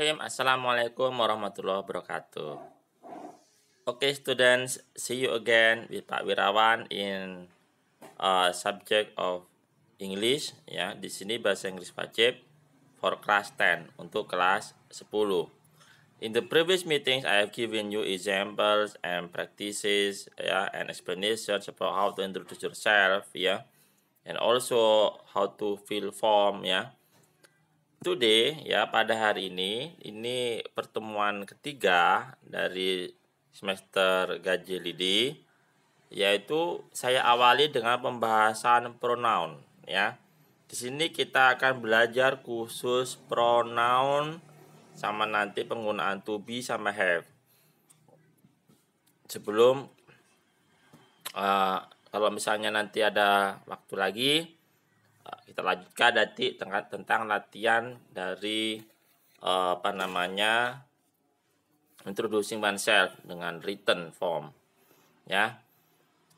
Bismillahirrahmanirrahim. Assalamualaikum warahmatullahi wabarakatuh. Okay, students, see you again with Pak Wirawan in uh, subject of English. Ya, di sini bahasa Inggris wajib for class 10 untuk kelas 10. In the previous meetings, I have given you examples and practices, ya, and explanations about how to introduce yourself, ya, and also how to fill form, ya. Today ya pada hari ini ini pertemuan ketiga dari semester gaji lidi yaitu saya awali dengan pembahasan pronoun ya. Di sini kita akan belajar khusus pronoun sama nanti penggunaan to be sama have. Sebelum uh, kalau misalnya nanti ada waktu lagi kita lanjutkan nanti tentang, latihan dari uh, apa namanya introducing oneself dengan written form ya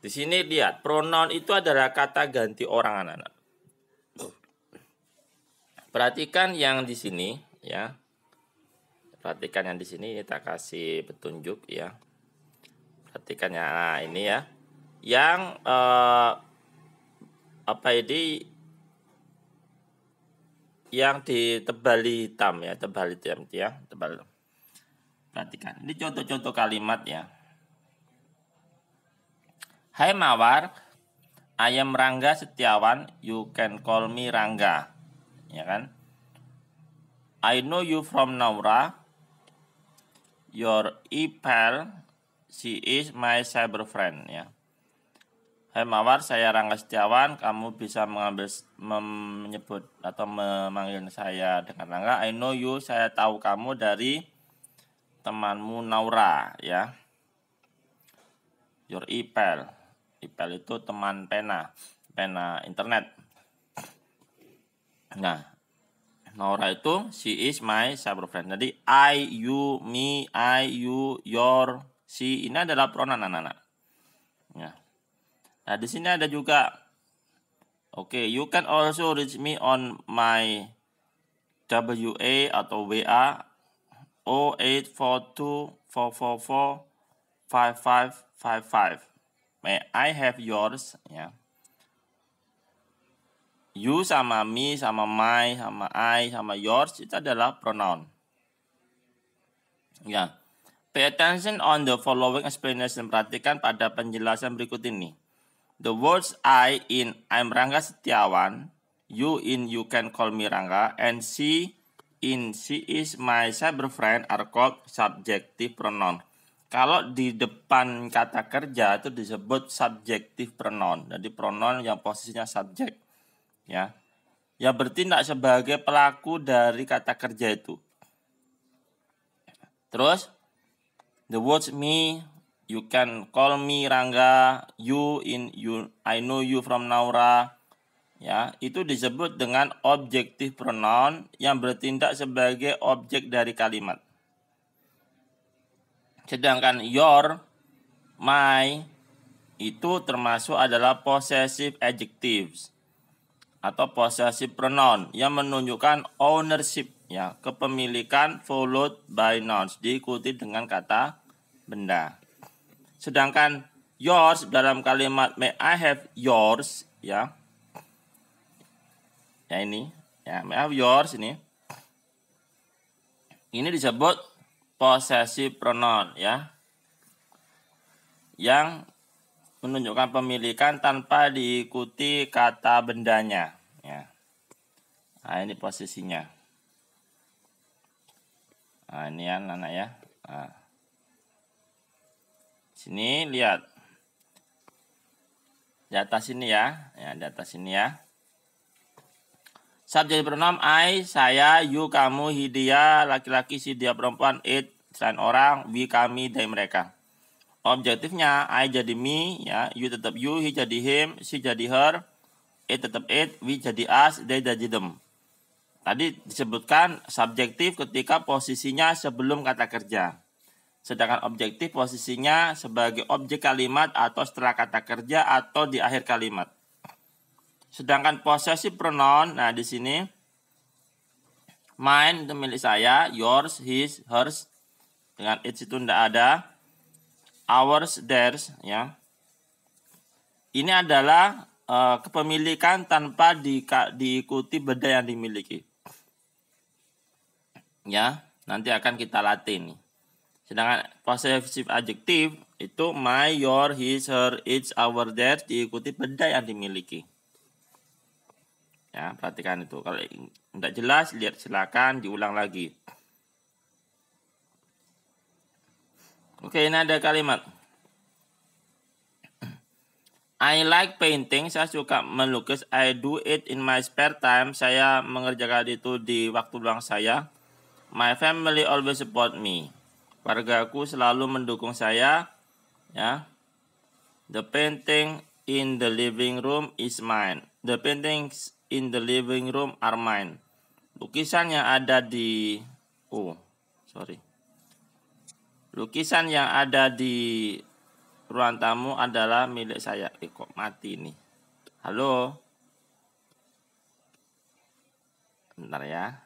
di sini lihat pronoun itu adalah kata ganti orang anak-anak perhatikan yang di sini ya perhatikan yang di sini kita kasih petunjuk ya perhatikan yang nah, ini ya yang uh, apa ini yang di tebal hitam ya, tebal hitam ya, tebal. Perhatikan, ini contoh-contoh kalimat ya. Hai Mawar, ayam Rangga Setiawan, you can call me Rangga. Ya kan? I know you from Naura. Your e-pal, she is my cyber friend ya. Hai Mawar, saya Rangga Setiawan. Kamu bisa mengambil menyebut atau memanggil saya dengan Rangga. I know you, saya tahu kamu dari temanmu Naura ya. Your ipel. Ipel itu teman pena, pena internet. Nah, Naura itu she is my cyber friend. Jadi I, you, me, I, you, your, she ini adalah pronoun anak-anak. Nah, Nah, di sini ada juga Oke, okay, you can also reach me on my WA atau WA 08424445555. May I have yours ya. You sama me sama my sama I sama yours itu adalah pronoun. Ya. Pay attention on the following explanation. Perhatikan pada penjelasan berikut ini. The words I in I'm Rangga Setiawan, you in you can call me Rangga, and she in she is my cyber friend are called subjective pronoun. Kalau di depan kata kerja itu disebut subjective pronoun. Jadi pronoun yang posisinya subjek. Ya. Yang bertindak sebagai pelaku dari kata kerja itu. Terus the words me, You can call me Rangga. You in you I know you from Naura. Ya, itu disebut dengan objektif pronoun yang bertindak sebagai objek dari kalimat. Sedangkan your, my itu termasuk adalah possessive adjectives atau possessive pronoun yang menunjukkan ownership ya, kepemilikan followed by nouns diikuti dengan kata benda. Sedangkan yours dalam kalimat may I have yours ya. Ya ini, ya may I have yours ini. Ini disebut possessive pronoun ya. Yang menunjukkan pemilikan tanpa diikuti kata bendanya ya. Nah, ini posisinya. Nah, ini ya, anak anak ya. Nah. Sini lihat. Di atas ini ya. Ya, di atas ini ya. saat jadi pronom I, saya, you, kamu, hidia laki-laki, si, dia, perempuan, it, selain orang, we, kami, dari mereka. Objektifnya I jadi me, ya, you tetap you, he jadi him, she jadi her, it tetap it, we jadi us, they jadi them. Tadi disebutkan subjektif ketika posisinya sebelum kata kerja. Sedangkan objektif posisinya sebagai objek kalimat atau setelah kata kerja atau di akhir kalimat. Sedangkan posesif pronoun, nah di sini mine itu milik saya, yours, his, hers. Dengan its itu tidak ada. Ours, theirs, ya. Ini adalah uh, kepemilikan tanpa di, diikuti beda yang dimiliki. Ya, nanti akan kita latih nih. Sedangkan possessive adjektif itu my, your, his, her, its, our, their diikuti benda yang dimiliki. Ya, perhatikan itu. Kalau tidak jelas, lihat silakan diulang lagi. Oke, ini ada kalimat. I like painting. Saya suka melukis. I do it in my spare time. Saya mengerjakan itu di waktu luang saya. My family always support me. Wargaku selalu mendukung saya. Ya. The painting in the living room is mine. The paintings in the living room are mine. Lukisan yang ada di oh, sorry. Lukisan yang ada di ruang tamu adalah milik saya. Eh kok mati nih. Halo. Bentar ya.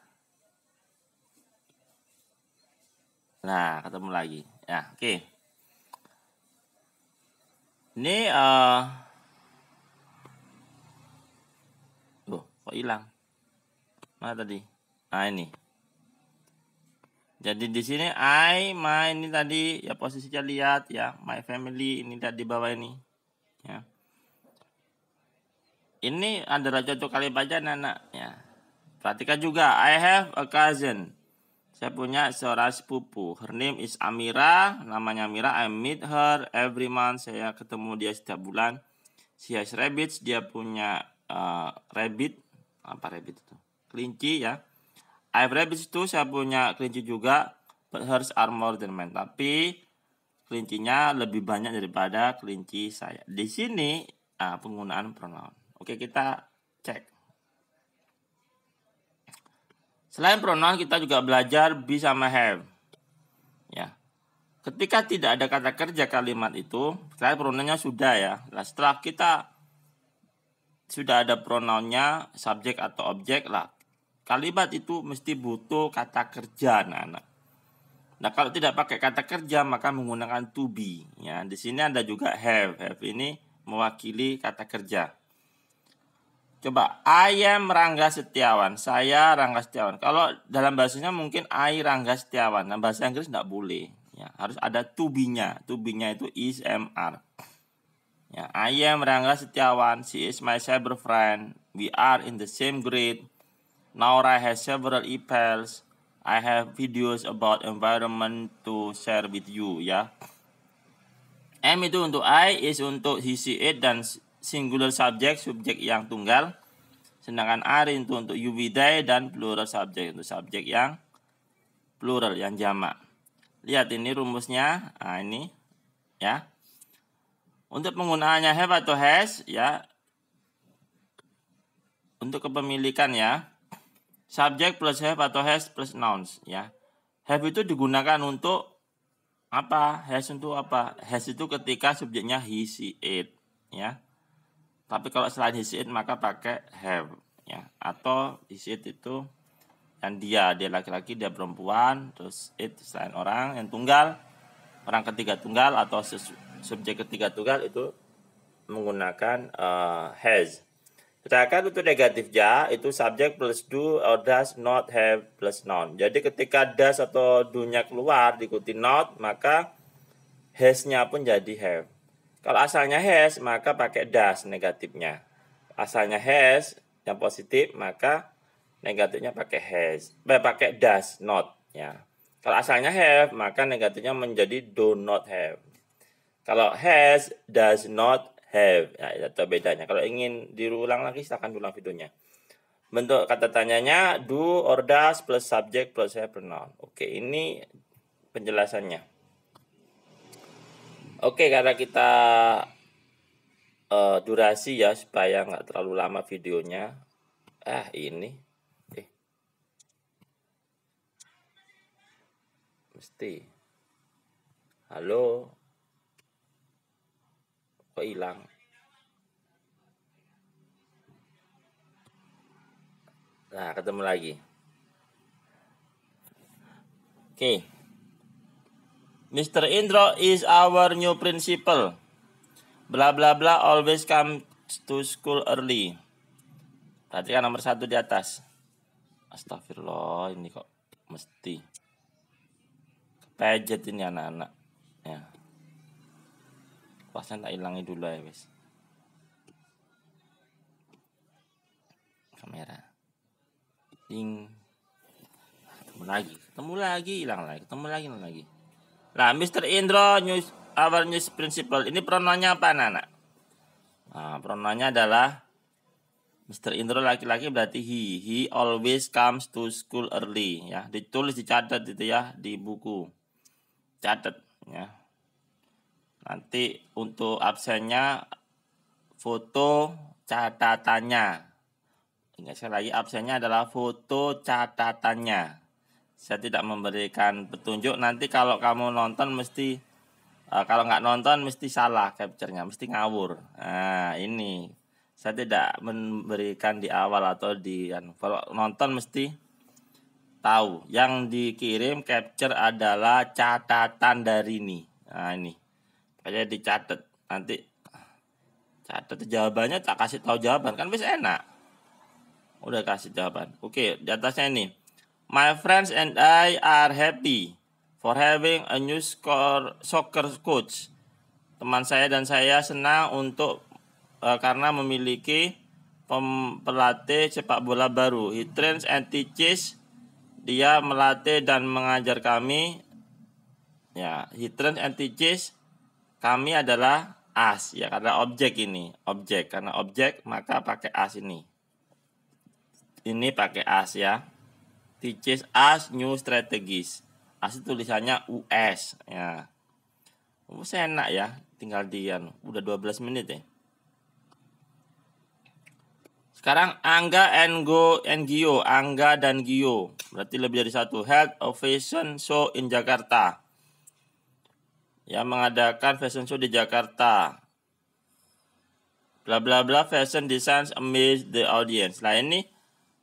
Nah, ketemu lagi. Ya, oke. Okay. Ini eh, uh... Loh, kok hilang? Mana tadi? Nah, ini. Jadi di sini I, my ini tadi ya posisinya lihat ya, my family ini tadi bawah ini. Ya. Ini adalah cocok kali baca anak ya. Perhatikan juga I have a cousin. Saya punya seorang sepupu. Her name is Amira. Namanya Amira. I meet her every month. Saya ketemu dia setiap bulan. She has rabbits. Dia punya uh, rabbit. Apa rabbit itu? Kelinci ya. I have rabbits itu saya punya kelinci juga. But hers are more than mine. Tapi kelincinya lebih banyak daripada kelinci saya. Di sini uh, penggunaan pronoun. Oke kita cek. Selain pronoun kita juga belajar be sama have. Ya. Ketika tidak ada kata kerja kalimat itu, selain pronounnya sudah ya. Nah, setelah kita sudah ada pronounnya subjek atau objek lah. Kalimat itu mesti butuh kata kerja anak-anak. Nah, kalau tidak pakai kata kerja maka menggunakan to be. Ya, di sini ada juga have. Have ini mewakili kata kerja. Coba ayam Rangga Setiawan. Saya Rangga Setiawan. Kalau dalam bahasanya mungkin I Rangga Setiawan. Nah, bahasa Inggris tidak boleh. Ya, harus ada to be itu is MR. Ya, I am Rangga Setiawan. She is my cyber friend. We are in the same grade. Now I have several emails. I have videos about environment to share with you ya. M itu untuk I, is untuk he, she, it, dan singular subject, subjek yang tunggal. Sedangkan arin itu untuk you, they dan plural subject untuk subjek yang plural yang jamak. Lihat ini rumusnya. Nah, ini ya. Untuk penggunaannya have atau has ya untuk kepemilikan ya. subject plus have atau has plus nouns ya. Have itu digunakan untuk apa? Has untuk apa? Has itu ketika subjeknya he, she, it ya. Tapi kalau selain his it maka pakai have ya atau his it itu yang dia dia laki-laki dia perempuan terus it selain orang yang tunggal orang ketiga tunggal atau subjek ketiga tunggal itu menggunakan uh, has. Sedangkan untuk negatif ja itu subjek plus do or does not have plus non. Jadi ketika does atau do keluar diikuti not maka has-nya pun jadi have. Kalau asalnya has, maka pakai das negatifnya. Asalnya has yang positif, maka negatifnya pakai has, eh, pakai does not ya. Kalau asalnya have, maka negatifnya menjadi do not have. Kalau has does not have, ya itu bedanya. Kalau ingin diulang lagi silahkan ulang videonya. Bentuk kata tanyanya do or does plus subject plus have pronoun. Oke, ini penjelasannya. Oke, karena kita uh, durasi ya supaya nggak terlalu lama videonya. Ah, ini. Eh. Mesti. Halo. Kok hilang? Nah, ketemu lagi. Oke. Okay. Mr. Indro is our new principal. Bla bla bla always come to school early. kan nomor satu di atas. Astagfirullah ini kok mesti. Kepejet ini anak-anak. Ya. tak hilangi dulu ya guys. Kamera. Ding. Temu lagi. temu lagi hilang lagi. temu lagi hilang lagi. Nah, Mr. Indro News Our News Principal. Ini prononya apa, Nana? Nah, prononya adalah Mr. Indro laki-laki berarti he. He always comes to school early ya. Ditulis dicatat gitu ya di buku. Catat ya. Nanti untuk absennya foto catatannya. Ingat sekali lagi absennya adalah foto catatannya saya tidak memberikan petunjuk nanti kalau kamu nonton mesti uh, kalau nggak nonton mesti salah capture-nya mesti ngawur nah ini saya tidak memberikan di awal atau di anu, kalau nonton mesti tahu yang dikirim capture adalah catatan dari ini nah ini kayak dicatat nanti catat jawabannya tak kasih tahu jawaban kan bisa enak udah kasih jawaban oke di atasnya ini My friends and I are happy for having a new score, soccer coach. Teman saya dan saya senang untuk uh, karena memiliki pem, pelatih sepak bola baru. He trains and teaches. Dia melatih dan mengajar kami. Ya, he trains and teaches. Kami adalah as ya karena objek ini, objek karena objek maka pakai as ini. Ini pakai as ya teaches us new strategies. Asli tulisannya US ya. Oh, enak ya, tinggal dian. udah 12 menit ya. Sekarang Angga and Go and Gio, Angga dan Gio. Berarti lebih dari satu Health of Fashion Show in Jakarta. Yang mengadakan fashion show di Jakarta. Bla bla bla fashion designs amaze the audience. Nah ini.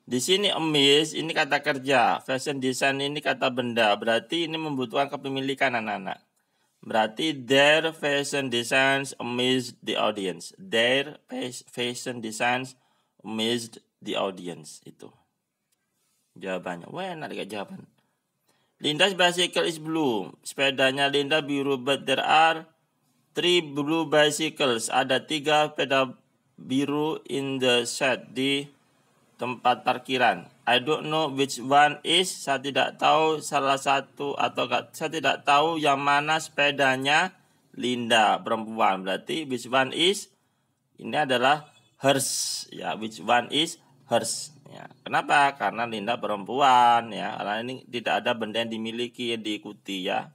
Di sini emis ini kata kerja, fashion design ini kata benda. Berarti ini membutuhkan kepemilikan anak-anak. Berarti their fashion designs amazed the audience. Their fashion designs amazed the audience itu. Jawabannya. Wah, enak dekat jawaban. Linda's bicycle is blue. Sepedanya Linda biru, but there are three blue bicycles. Ada tiga sepeda biru in the set di tempat parkiran. I don't know which one is. Saya tidak tahu salah satu atau saya tidak tahu yang mana sepedanya Linda perempuan. Berarti which one is ini adalah hers ya. Which one is hers ya. Kenapa? Karena Linda perempuan ya. Karena ini tidak ada benda yang dimiliki yang diikuti ya.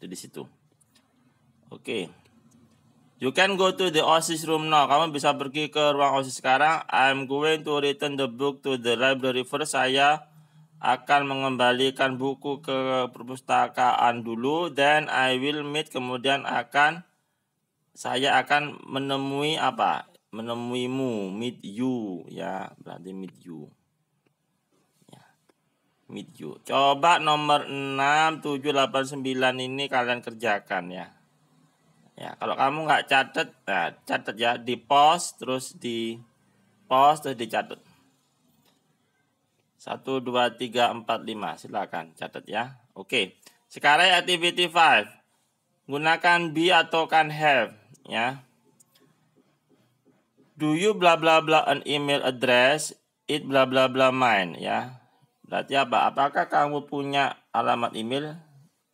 Jadi situ. Oke. Okay. You can go to the OSIS room now. Kamu bisa pergi ke ruang OSIS sekarang. I'm going to return the book to the library first. Saya akan mengembalikan buku ke perpustakaan dulu. Then I will meet. Kemudian akan saya akan menemui apa? Menemuimu, meet you ya, berarti meet you. Ya, meet you. Coba nomor 6789 ini kalian kerjakan ya. Ya, kalau kamu nggak catat, nah, catat ya di pos terus di pos terus dicatat. Satu dua tiga empat lima Silakan catat ya. Oke. Sekarang activity five, Gunakan be atau can have ya. Do you bla bla bla an email address it bla bla bla mine ya. Berarti apa? Apakah kamu punya alamat email?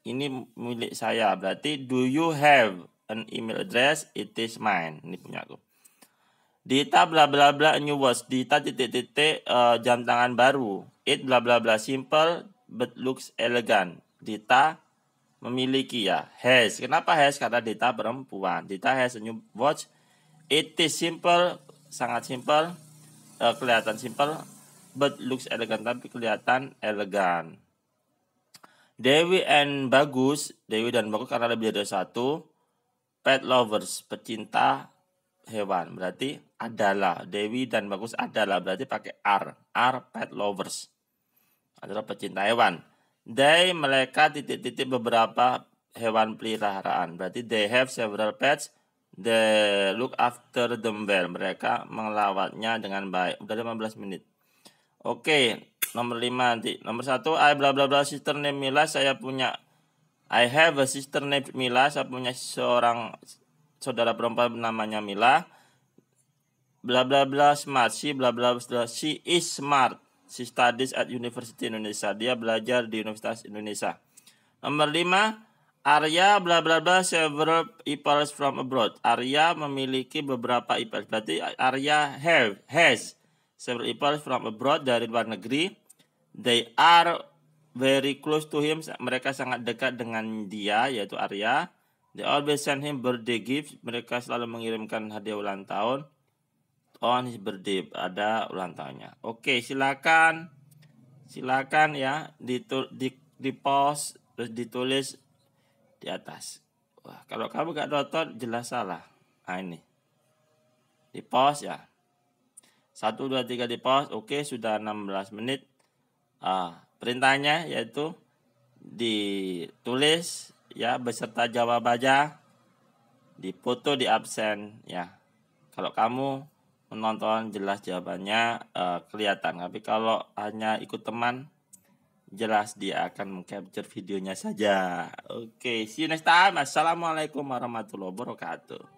Ini milik saya. Berarti do you have an email address, it is mine. Ini punya aku. Dita bla bla bla new watch. Dita titik titik uh, jam tangan baru. It bla bla bla simple but looks elegant. Dita memiliki ya has. Kenapa has? Karena Dita perempuan. Dita has a new watch. It is simple, sangat simple, uh, kelihatan simple, but looks elegant tapi kelihatan elegan. Dewi and bagus, Dewi dan bagus karena lebih dari satu pet lovers, pecinta hewan. Berarti adalah Dewi dan bagus adalah berarti pakai R. R pet lovers. Adalah pecinta hewan. They mereka titik-titik beberapa hewan peliharaan. Berarti they have several pets. They look after them well. Mereka mengelawatnya dengan baik. Udah 15 menit. Oke, okay, nomor 5 nanti. Nomor 1, I bla bla bla sister name Mila. Saya punya I have a sister named Mila. Saya punya seorang saudara perempuan namanya Mila. Bla bla bla smart. She bla bla bla. She is smart. She studies at University Indonesia. Dia belajar di Universitas Indonesia. Nomor lima, Arya bla bla bla several e peoples from abroad. Arya memiliki beberapa e peoples. Berarti Arya have has several e peoples from abroad dari luar negeri. They are very close to him, mereka sangat dekat dengan dia, yaitu Arya. They always send him birthday gifts, mereka selalu mengirimkan hadiah ulang tahun. On his birthday, ada ulang tahunnya. Oke, okay, silakan, silakan ya, ditul, di, di post, terus ditulis di atas. Wah, kalau kamu gak download, jelas salah. Nah ini, di post ya. Satu dua tiga di post. Oke, okay, sudah 16 menit. Ah, perintahnya yaitu ditulis ya beserta jawabannya dipoto di absen ya. Kalau kamu menonton jelas jawabannya uh, kelihatan, tapi kalau hanya ikut teman jelas dia akan mengcapture videonya saja. Oke, okay, see you next time. Assalamualaikum warahmatullahi wabarakatuh.